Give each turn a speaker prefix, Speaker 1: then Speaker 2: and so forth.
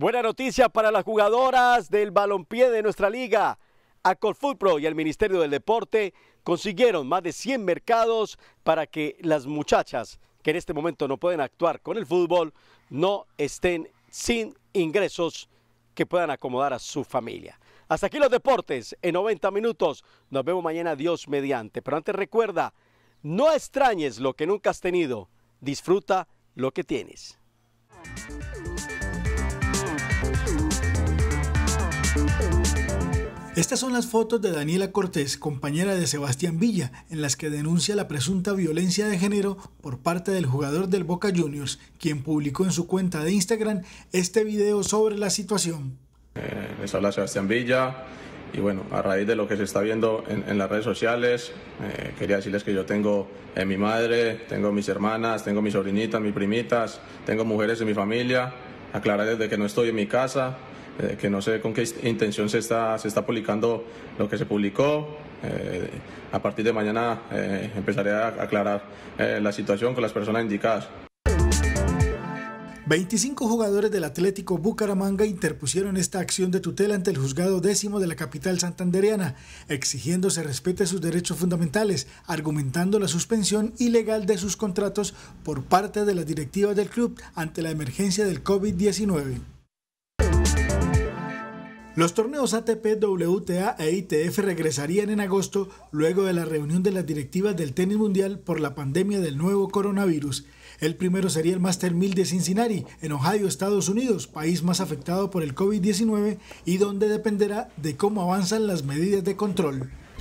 Speaker 1: Buena noticia para las jugadoras del balompié de nuestra liga. A Pro y el Ministerio del Deporte consiguieron más de 100 mercados para que las muchachas que en este momento no pueden actuar con el fútbol no estén sin ingresos que puedan acomodar a su familia. Hasta aquí los deportes en 90 minutos. Nos vemos mañana, Dios mediante. Pero antes recuerda, no extrañes lo que nunca has tenido. Disfruta lo que tienes.
Speaker 2: Estas son las fotos de Daniela Cortés, compañera de Sebastián Villa, en las que denuncia la presunta violencia de género por parte del jugador del Boca Juniors, quien publicó en su cuenta de Instagram este video
Speaker 3: sobre la situación. Eh, les habla Sebastián Villa y bueno, a raíz de lo que se está viendo en, las redes sociales, eh, quería decirles que yo tengo en eh, mi madre, tengo mis hermanas, tengo mis sobrinitas, mis primitas, tengo mujeres en mi familia, aclararles de que no estoy en mi casa, eh, que no sé con qué intención se está, se está publicando lo que se publicó. Eh, a partir de mañana eh, empezaré a aclarar la situación con las personas indicadas.
Speaker 2: 25 jugadores del Atlético Bucaramanga interpusieron esta acción de tutela ante el juzgado décimo de la capital santandereana, exigiendo se respete sus derechos fundamentales, argumentando la suspensión ilegal de sus contratos por parte de la directiva del club ante la emergencia del COVID-19. Los torneos ATP, WTA e ITF regresarían en agosto luego de la reunión de las directivas del tenis mundial por la pandemia del nuevo coronavirus. El primero sería el Master 1000 de Cincinnati, en Ohio, Estados Unidos, país más afectado por el COVID-19 y donde dependerá de cómo avanzan las medidas de control.